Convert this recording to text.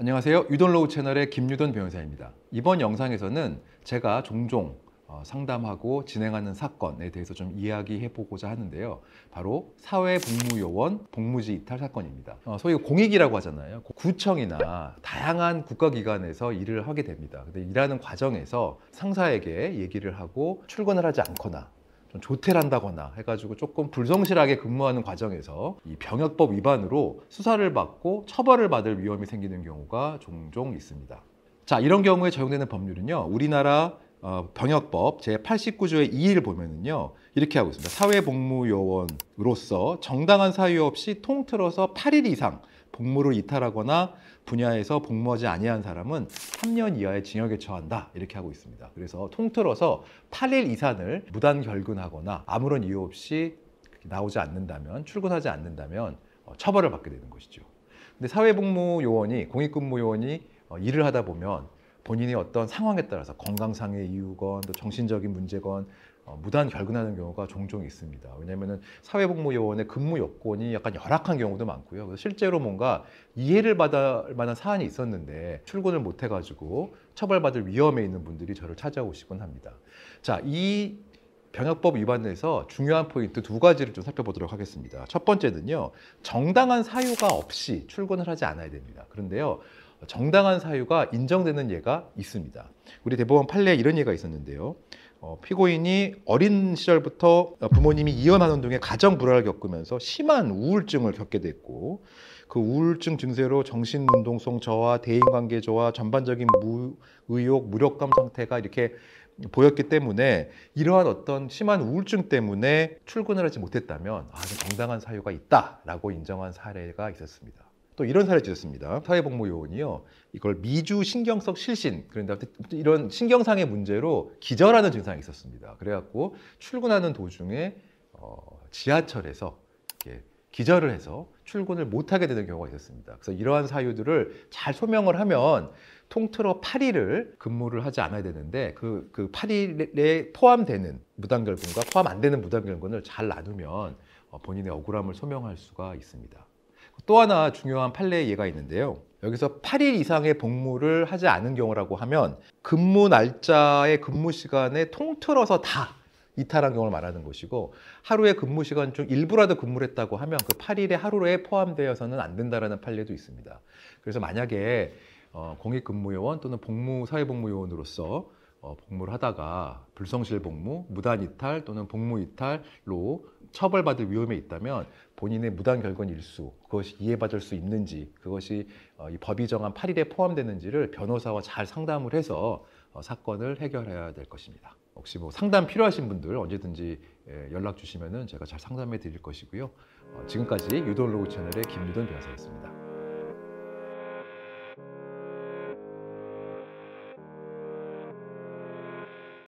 안녕하세요. 유돈로우 채널의 김유돈 변호사입니다. 이번 영상에서는 제가 종종 어, 상담하고 진행하는 사건에 대해서 좀 이야기해보고자 하는데요. 바로 사회복무요원 복무지 이탈 사건입니다. 어, 소위 공익이라고 하잖아요. 구청이나 다양한 국가기관에서 일을 하게 됩니다. 근데 일하는 과정에서 상사에게 얘기를 하고 출근을 하지 않거나 좀 조퇴한다거나 해가지고 조금 불성실하게 근무하는 과정에서 이 병역법 위반으로 수사를 받고 처벌을 받을 위험이 생기는 경우가 종종 있습니다. 자, 이런 경우에 적용되는 법률은요. 우리나라 어, 병역법 제89조의 2를 보면은요. 이렇게 하고 있습니다. 사회복무요원으로서 정당한 사유 없이 통틀어서 8일 이상 복무를 이탈하거나 분야에서 복무하지 아니한 사람은 3년 이하의 징역에 처한다 이렇게 하고 있습니다. 그래서 통틀어서 8일 이상을 무단 결근하거나 아무런 이유 없이 나오지 않는다면 출근하지 않는다면 어, 처벌을 받게 되는 것이죠. 근데 사회복무 요원이 공익근무 요원이 어, 일을 하다 보면 본인의 어떤 상황에 따라서 건강상의 이유건 또 정신적인 문제건 어, 무단 결근하는 경우가 종종 있습니다. 왜냐하면 사회복무요원의 근무 여건이 약간 열악한 경우도 많고요. 그래서 실제로 뭔가 이해를 받을 만한 사안이 있었는데 출근을 못 해가지고 처벌받을 위험에 있는 분들이 저를 찾아오시곤 합니다. 자, 이 병역법 위반에서 중요한 포인트 두 가지를 좀 살펴보도록 하겠습니다. 첫 번째는요, 정당한 사유가 없이 출근을 하지 않아야 됩니다. 그런데요, 정당한 사유가 인정되는 예가 있습니다. 우리 대법원 판례에 이런 예가 있었는데요. 어, 피고인이 어린 시절부터 부모님이 이혼하는 동에 가정 불화를 겪으면서 심한 우울증을 겪게 됐고 그 우울증 증세로 정신운동성 저하, 대인관계 저하, 전반적인 무, 의욕, 무력감 상태가 이렇게 보였기 때문에 이러한 어떤 심한 우울증 때문에 출근을 하지 못했다면 아, 정당한 사유가 있다라고 인정한 사례가 있었습니다. 또 이런 사례를 주셨습니다. 사회복무요원이요. 이걸 미주 신경성 실신 그런데 이런 신경상의 문제로 기절하는 증상이 있었습니다. 그래갖고 출근하는 도중에 어, 지하철에서 이렇게 기절을 해서 출근을 못하게 되는 경우가 있었습니다. 그래서 이러한 사유들을 잘 소명을 하면 통틀어 8일을 근무를 하지 않아야 되는데 그, 그 8일에 포함되는 무단결근과 포함 안 되는 무단결근을 잘 나누면 어, 본인의 억울함을 소명할 수가 있습니다. 또 하나 중요한 판례의 예가 있는데요. 여기서 8일 이상의 복무를 하지 않은 경우라고 하면 근무 날짜의 근무 시간에 통틀어서 다 이탈한 경우를 말하는 것이고 하루의 근무 시간 중 일부라도 근무를 했다고 하면 그 8일의 하루에 포함되어서는 안된다는 판례도 있습니다. 그래서 만약에 어, 공익근무요원 또는 복무 사회복무요원으로서 어, 복무를 하다가 불성실 복무, 무단 이탈 또는 복무 이탈로 처벌받을 위험에 있다면 본인의 무단 결건 일수 그것이 이해받을 수 있는지 그것이 어, 이 법이 정한 8일에 포함되는지를 변호사와 잘 상담을 해서 어, 사건을 해결해야 될 것입니다. 혹시 뭐 상담 필요하신 분들 언제든지 예, 연락 주시면은 제가 잘 상담해 드릴 것이고요. 어, 지금까지 유돌로그 채널의 김유돈 변호사였습니다.